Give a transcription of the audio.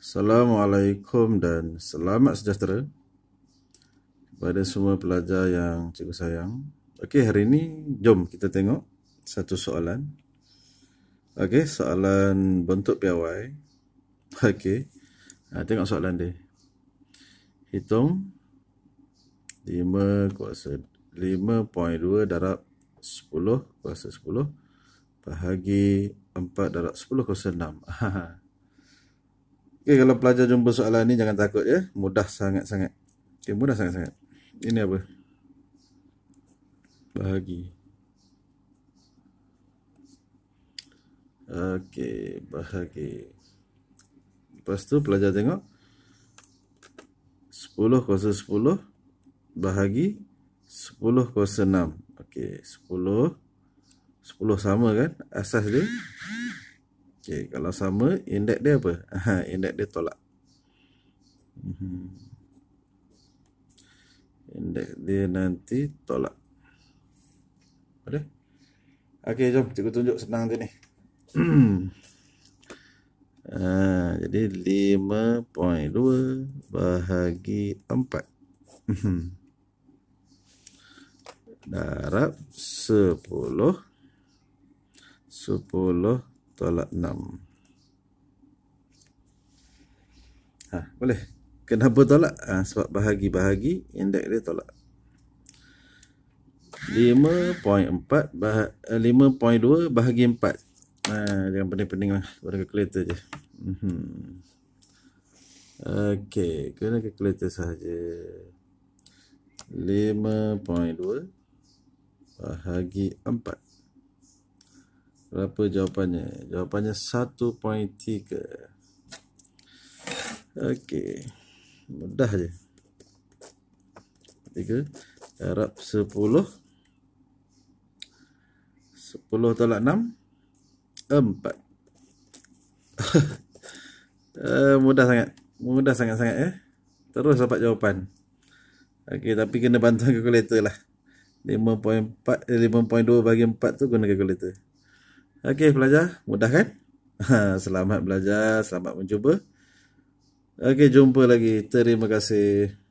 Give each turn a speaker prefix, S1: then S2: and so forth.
S1: Assalamualaikum dan selamat sejahtera kepada semua pelajar yang cikgu sayang. Okey, hari ini jom kita tengok satu soalan. Okey, soalan bentuk piawai. Okey, nah, ha, tengok soalan dia. Hitung 5 kuasa 5.2 darab 10 kuasa 10 bahagi 4 darab 10 kuasa 6. Okay, kalau pelajar jumpa soalan ni jangan takut ya. Mudah sangat-sangat. Okey, mudah sangat-sangat. Ini apa? Bahagi. Okay, bahagi. Lepas tu pelajar tengok 10 kuasa 10 bahagi 10 kuasa 6. Okey, 10 10 sama kan asas dia Okay, kalau sama, indeks dia apa? Ha, indeks dia tolak. Mhm. Indeks dia nanti tolak. Boleh? okey, jom. Cikgu tunjuk senang je ni. ha, jadi, 5.2 bahagi 4. Darab 10. 10 tolak 6 ha, Boleh Kenapa tolak? Ha, sebab bahagi-bahagi Indeks dia tolak 5.4 bah 5.2 eh, bahagi 4 ha, Jangan pening-pening lah Pada kalkulator je hmm. Okay Kena kalkulator sahaja 5.2 Bahagi 4 Berapa jawapannya? Jawapannya 1.3. Okey. Mudah je. 3. Darab 10. 10 tolak 6. 4. Eh, mudah sangat Mudah sangat-sangat ya Terus dapat jawapan Okey tapi kena bantuan kalkulator lah 5.4 eh, 5.2 bagi 4 tu guna kalkulator Okey pelajar, mudah kan? selamat belajar, selamat mencuba. Okey, jumpa lagi. Terima kasih.